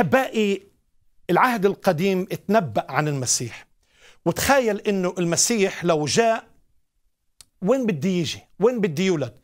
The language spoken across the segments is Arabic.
أحبائي العهد القديم اتنبأ عن المسيح وتخيل انه المسيح لو جاء وين بدي يجي وين بدي يولد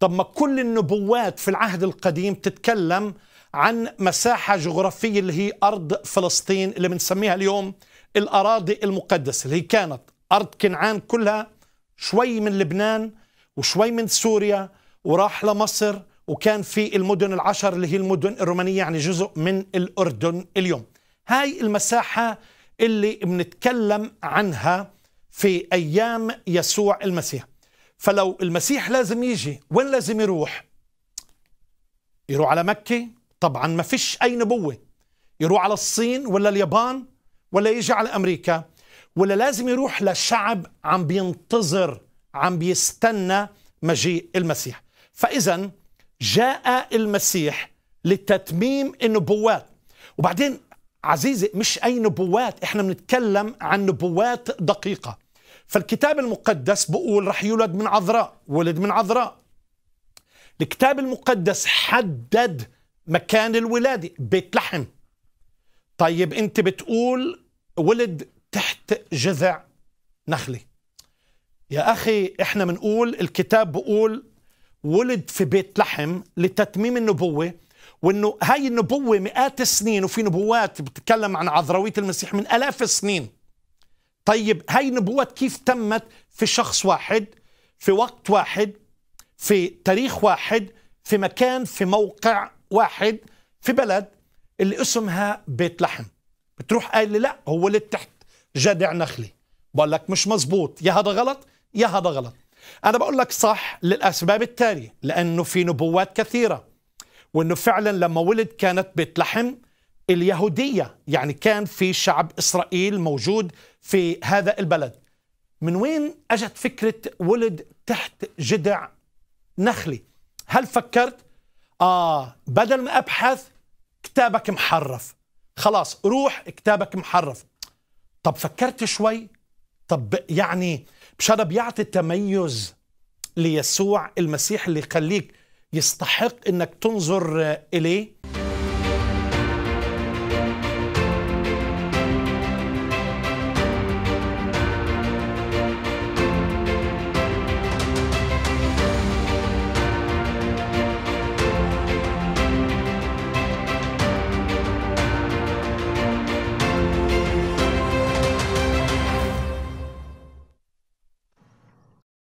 طب ما كل النبوات في العهد القديم تتكلم عن مساحة جغرافية اللي هي أرض فلسطين اللي بنسميها اليوم الأراضي المقدسة اللي هي كانت أرض كنعان كلها شوي من لبنان وشوي من سوريا وراح لمصر وكان في المدن العشر اللي هي المدن الرومانية يعني جزء من الأردن اليوم هاي المساحة اللي بنتكلم عنها في أيام يسوع المسيح فلو المسيح لازم يجي وين لازم يروح يروح على مكة طبعا ما فيش أي نبوة يروح على الصين ولا اليابان ولا يجي على أمريكا ولا لازم يروح لشعب عم بينتظر عم بيستنى مجيء المسيح فإذا جاء المسيح لتتميم النبوات وبعدين عزيزي مش أي نبوات احنا بنتكلم عن نبوات دقيقة فالكتاب المقدس بقول رح يولد من عذراء ولد من عذراء الكتاب المقدس حدد مكان الولادة بيت لحم طيب انت بتقول ولد تحت جذع نخلة يا أخي احنا بنقول الكتاب بقول ولد في بيت لحم لتتميم النبوة وانه هاي النبوة مئات السنين وفي نبوات بتتكلم عن عذراوية المسيح من آلاف السنين طيب هاي النبوات كيف تمت في شخص واحد في وقت واحد في تاريخ واحد في مكان في موقع واحد في بلد اللي اسمها بيت لحم بتروح قال لي لا هو ولد تحت جدع نخلي بقول لك مش مزبوط يا هذا غلط يا هذا غلط أنا بقول لك صح للأسباب التالية لأنه في نبوات كثيرة وأنه فعلا لما ولد كانت بيت لحم اليهودية يعني كان في شعب إسرائيل موجود في هذا البلد من وين أجت فكرة ولد تحت جدع نخلي هل فكرت آه بدل ما أبحث كتابك محرف خلاص روح كتابك محرف طب فكرت شوي طب يعني مش هذا بيعطي التميز ليسوع المسيح اللي يخليك يستحق انك تنظر اليه